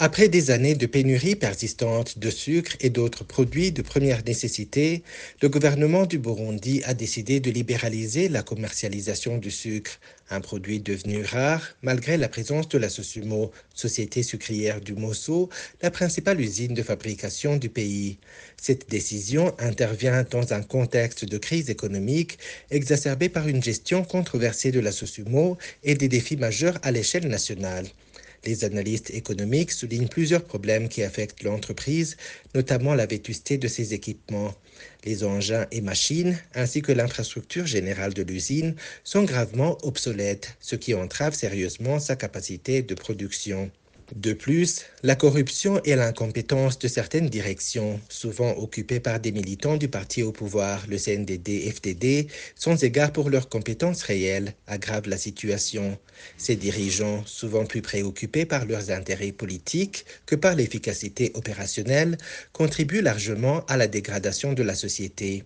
Après des années de pénurie persistante de sucre et d'autres produits de première nécessité, le gouvernement du Burundi a décidé de libéraliser la commercialisation du sucre, un produit devenu rare malgré la présence de la Sosumo, société sucrière du Mosso, la principale usine de fabrication du pays. Cette décision intervient dans un contexte de crise économique exacerbée par une gestion controversée de la Sosumo et des défis majeurs à l'échelle nationale. Les analystes économiques soulignent plusieurs problèmes qui affectent l'entreprise, notamment la vétusté de ses équipements. Les engins et machines, ainsi que l'infrastructure générale de l'usine, sont gravement obsolètes, ce qui entrave sérieusement sa capacité de production. De plus, la corruption et l'incompétence de certaines directions, souvent occupées par des militants du parti au pouvoir, le CNDD-FDD, sans égard pour leurs compétences réelles, aggravent la situation. Ces dirigeants, souvent plus préoccupés par leurs intérêts politiques que par l'efficacité opérationnelle, contribuent largement à la dégradation de la société.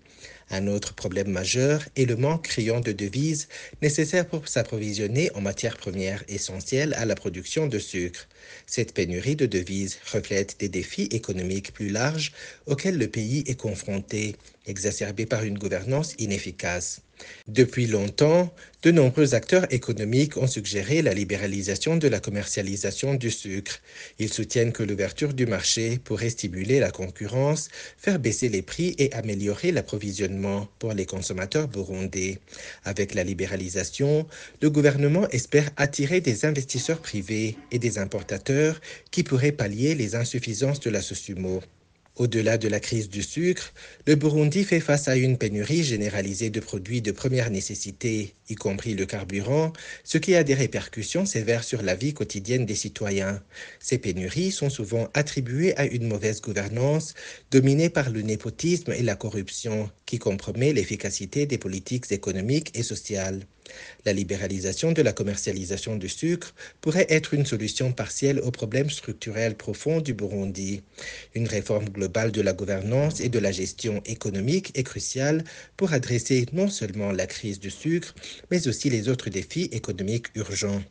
Un autre problème majeur est le manque criant de devises nécessaires pour s'approvisionner en matières premières essentielles à la production de sucre. Cette pénurie de devises reflète des défis économiques plus larges auxquels le pays est confronté, exacerbés par une gouvernance inefficace. Depuis longtemps, de nombreux acteurs économiques ont suggéré la libéralisation de la commercialisation du sucre. Ils soutiennent que l'ouverture du marché pourrait stimuler la concurrence, faire baisser les prix et améliorer l'approvisionnement pour les consommateurs burundais. Avec la libéralisation, le gouvernement espère attirer des investisseurs privés et des importateurs qui pourraient pallier les insuffisances de la Sosumo. Au-delà de la crise du sucre, le Burundi fait face à une pénurie généralisée de produits de première nécessité, y compris le carburant, ce qui a des répercussions sévères sur la vie quotidienne des citoyens. Ces pénuries sont souvent attribuées à une mauvaise gouvernance, dominée par le népotisme et la corruption, qui compromet l'efficacité des politiques économiques et sociales. La libéralisation de la commercialisation du sucre pourrait être une solution partielle aux problèmes structurels profonds du Burundi. Une réforme globale le bal de la gouvernance et de la gestion économique est crucial pour adresser non seulement la crise du sucre, mais aussi les autres défis économiques urgents.